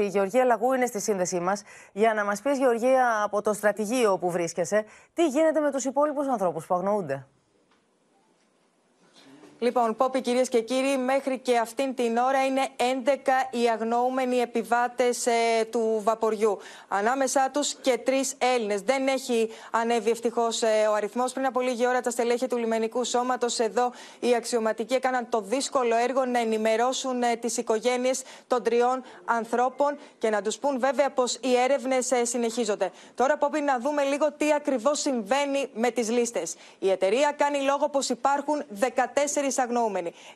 Η Γεωργία Λαγού είναι στη σύνδεσή μας για να μας πεις, Γεωργία, από το στρατηγείο που βρίσκεσαι, τι γίνεται με τους υπόλοιπους ανθρώπους που αγνοούνται. Λοιπόν, Πόπι, κυρίες και κύριοι, μέχρι και αυτήν την ώρα είναι 11 οι αγνοούμενοι επιβάτες ε, του βαποριού. Ανάμεσά τους και τρεις Έλληνες. Δεν έχει ανέβει ευτυχώς ε, ο αριθμός. Πριν από λίγη ώρα, τα στελέχη του λιμενικού σώματος εδώ, οι αξιωματικοί έκαναν το δύσκολο έργο να ενημερώσουν ε, τις οικογένειες των τριών ανθρώπων και να τους πούν βέβαια πως οι έρευνες ε, συνεχίζονται. Τώρα, Πόπι, να δούμε λίγο τι ακριβώς συμβαίνει με τις λίστες. Η εταιρεία κάνει λόγο πως υπάρχουν 14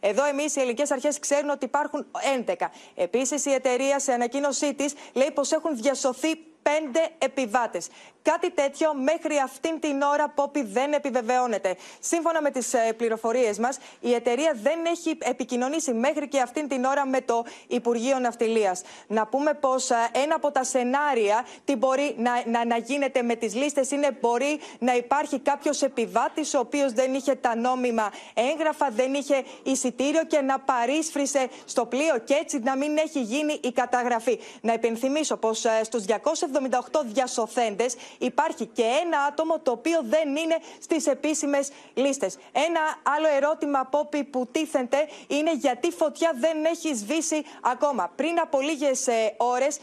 εδώ εμείς οι ελληνικές αρχές ξέρουν ότι υπάρχουν 11. Επίσης, η εταιρεία σε ανακοίνωσή της λέει πως έχουν διασωθεί πέντε επιβάτες. Κάτι τέτοιο μέχρι αυτήν την ώρα, Πόπη, δεν επιβεβαιώνεται. Σύμφωνα με τις ε, πληροφορίες μας, η εταιρεία δεν έχει επικοινωνήσει μέχρι και αυτήν την ώρα με το Υπουργείο Ναυτιλίας. Να πούμε πως ε, ένα από τα σενάρια τι μπορεί να, να, γίνεται με τις λίστες είναι μπορεί να υπάρχει κάποιος επιβάτης ο οποίος δεν είχε τα νόμιμα έγγραφα, δεν είχε εισιτήριο και να παρίσφρισε στο πλοίο και έτσι να μην έχει γίνει η καταγραφή. Να υπενθυμίσω πως στου 270 διασωθέντες υπάρχει και ένα άτομο το οποίο δεν είναι στις επίσημες λίστες. Ένα άλλο ερώτημα, Πόπη, που τίθενται είναι γιατί φωτιά δεν έχει σβήσει ακόμα. Πριν από λίγες ώρε ώρες,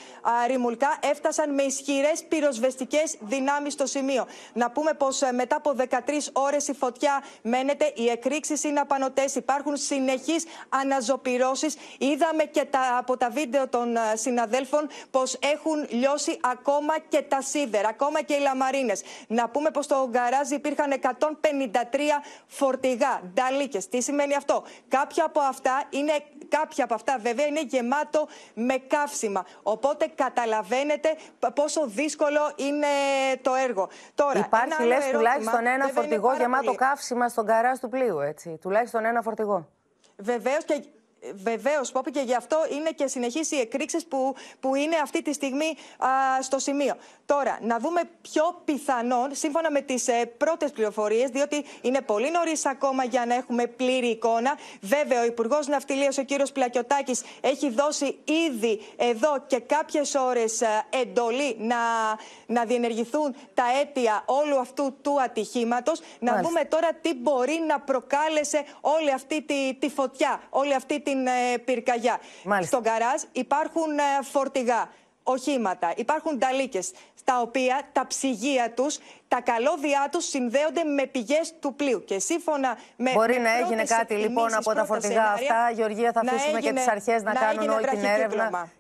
Ρημουλκά έφτασαν με ισχυρές πυροσβεστικές δυνάμεις στο σημείο. Να πούμε πως ε, μετά από 13 ώρες η φωτιά μένεται, οι εκρήξεις είναι απανοτές, υπάρχουν συνεχείς αναζωπυρώσεις. Είδαμε και τα, από τα βίντεο των ε, συναδέλφων πως έχουν λιώσει ακόμα ακόμα και τα σίδερα, ακόμα και οι λαμαρίνες. Να πούμε πως στο γκαράζ υπήρχαν 153 φορτηγά, νταλίκες. Τι σημαίνει αυτό. Κάποια από αυτά είναι κάποια από αυτά βέβαια είναι γεμάτο με καύσιμα. Οπότε καταλαβαίνετε πόσο δύσκολο είναι το έργο. Τώρα, Υπάρχει λες τουλάχιστον ένα φορτηγό γεμάτο πολύ. καύσιμα στον καράς του πλοίου, έτσι. Τουλάχιστον ένα φορτηγό. Βεβαίως και Βεβαίως, Πόπη, και γι' αυτό είναι και συνεχείς οι εκρήξεις που, που είναι αυτή τη στιγμή α, στο σημείο. Τώρα, να δούμε πιο πιθανόν, σύμφωνα με τις ε, πρώτες πληροφορίες, διότι είναι πολύ νωρίς ακόμα για να έχουμε πλήρη εικόνα. Βέβαια, ο Υπουργός Ναυτιλίας, ο κύριος Πλακιωτάκης, έχει δώσει ήδη εδώ και κάποιες ώρες ε, εντολή να, να διενεργηθούν τα αίτια όλου αυτού του ατυχήματος. Να δούμε τώρα τι μπορεί να προκάλεσε όλη αυτή τη, τη φωτιά, όλη αυτή τη ε, πυρκαγιά. Μάλιστα. Στον καράζ υπάρχουν ε, φορτηγά, οχήματα, υπάρχουν ταλίκες, στα οποία τα ψυγεία τους, τα καλώδια τους συνδέονται με πηγές του πλοίου. Και σύμφωνα με... Μπορεί να έγινε κάτι λοιπόν από τα φορτηγά αυτά. Γεωργία, θα αφήσουμε και τις αρχές να, να κάνουν όλη την έρευνα